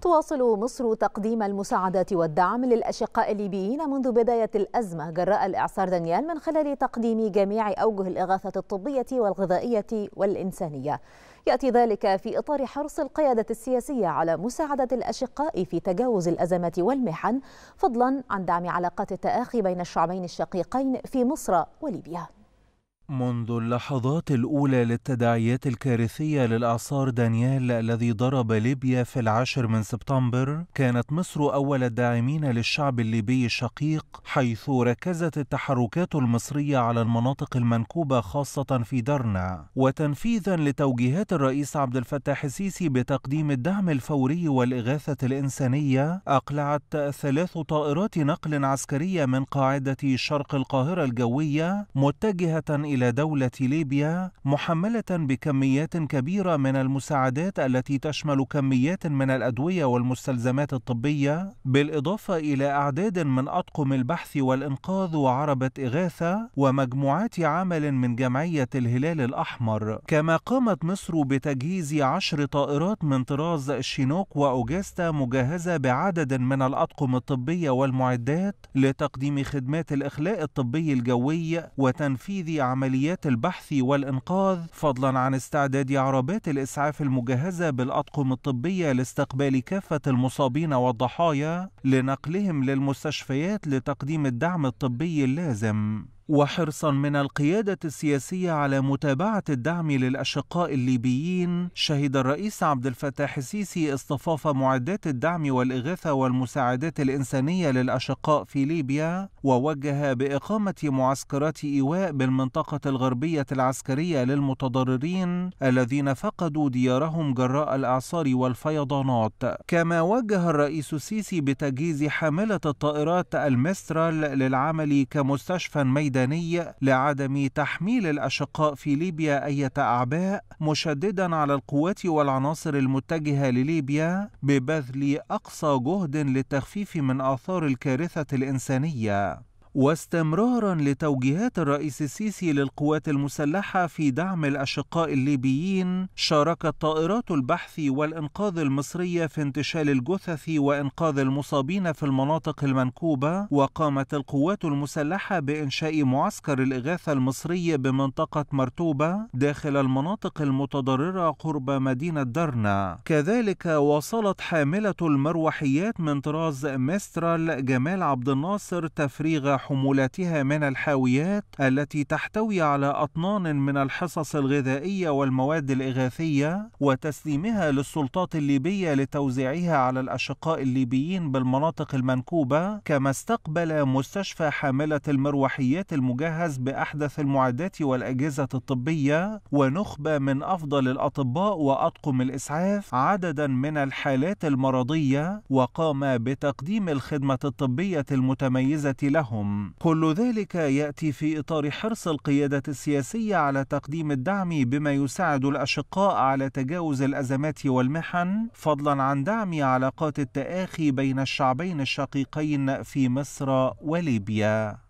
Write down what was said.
تواصل مصر تقديم المساعدات والدعم للأشقاء الليبيين منذ بداية الأزمة جراء الإعصار دانيال من خلال تقديم جميع أوجه الإغاثة الطبية والغذائية والإنسانية يأتي ذلك في إطار حرص القيادة السياسية على مساعدة الأشقاء في تجاوز الأزمة والمحن فضلا عن دعم علاقات التآخي بين الشعبين الشقيقين في مصر وليبيا منذ اللحظات الأولى للتداعيات الكارثية للإعصار دانيال الذي ضرب ليبيا في العاشر من سبتمبر، كانت مصر أول الداعمين للشعب الليبي الشقيق، حيث ركزت التحركات المصرية على المناطق المنكوبة خاصة في درنا، وتنفيذا لتوجيهات الرئيس عبد الفتاح السيسي بتقديم الدعم الفوري والإغاثة الإنسانية، أقلعت ثلاث طائرات نقل عسكرية من قاعدة شرق القاهرة الجوية متجهة إلى إلى دولة ليبيا محملة بكميات كبيرة من المساعدات التي تشمل كميات من الأدوية والمستلزمات الطبية بالإضافة إلى أعداد من أطقم البحث والإنقاذ وعربة إغاثة ومجموعات عمل من جمعية الهلال الأحمر كما قامت مصر بتجهيز عشر طائرات من طراز الشينوك وأوجاستا مجهزة بعدد من الأطقم الطبية والمعدات لتقديم خدمات الإخلاء الطبي الجوي وتنفيذ عمل عمليات البحث والإنقاذ فضلا عن استعداد عربات الإسعاف المجهزة بالأطقم الطبية لاستقبال كافة المصابين والضحايا لنقلهم للمستشفيات لتقديم الدعم الطبي اللازم وحرصا من القيادة السياسية على متابعة الدعم للأشقاء الليبيين شهد الرئيس عبد الفتاح السيسي اصطفاف معدات الدعم والإغاثة والمساعدات الإنسانية للأشقاء في ليبيا ووجه بإقامة معسكرات إيواء بالمنطقة الغربية العسكرية للمتضررين الذين فقدوا ديارهم جراء الأعصار والفيضانات كما وجه الرئيس السيسي بتجهيز حاملة الطائرات المسترال للعمل كمستشفى ميداني السوداني لعدم تحميل الأشقاء في ليبيا أية أعباء مشددا على القوات والعناصر المتجهة لليبيا ببذل أقصى جهد للتخفيف من آثار الكارثة الإنسانية واستمرارا لتوجيهات الرئيس السيسي للقوات المسلحه في دعم الاشقاء الليبيين شاركت طائرات البحث والانقاذ المصريه في انتشال الجثث وانقاذ المصابين في المناطق المنكوبه وقامت القوات المسلحه بانشاء معسكر الاغاثه المصري بمنطقه مرتوبه داخل المناطق المتضرره قرب مدينه درنا كذلك واصلت حامله المروحيات من طراز ميسترال جمال عبد الناصر تفريغ حمولاتها من الحاويات التي تحتوي على أطنان من الحصص الغذائية والمواد الإغاثية وتسليمها للسلطات الليبية لتوزيعها على الأشقاء الليبيين بالمناطق المنكوبة كما استقبل مستشفى حاملة المروحيات المجهز بأحدث المعدات والأجهزة الطبية ونخبة من أفضل الأطباء وأطقم الإسعاف عددا من الحالات المرضية وقام بتقديم الخدمة الطبية المتميزة لهم كل ذلك يأتي في إطار حرص القيادة السياسية على تقديم الدعم بما يساعد الأشقاء على تجاوز الأزمات والمحن فضلا عن دعم علاقات التآخي بين الشعبين الشقيقين في مصر وليبيا